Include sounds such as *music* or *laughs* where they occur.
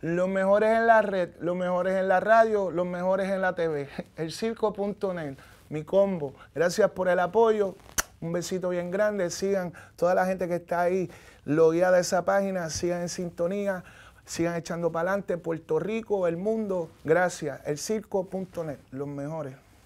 Los mejores en la red, los mejores en la radio, los mejores en la TV. *laughs* elcirco.net, mi combo. Gracias por el apoyo. Un besito bien grande. Sigan toda la gente que está ahí logueada a esa página. Sigan en sintonía. Sigan echando para adelante. Puerto Rico, el mundo. Gracias. El circo.net, los mejores.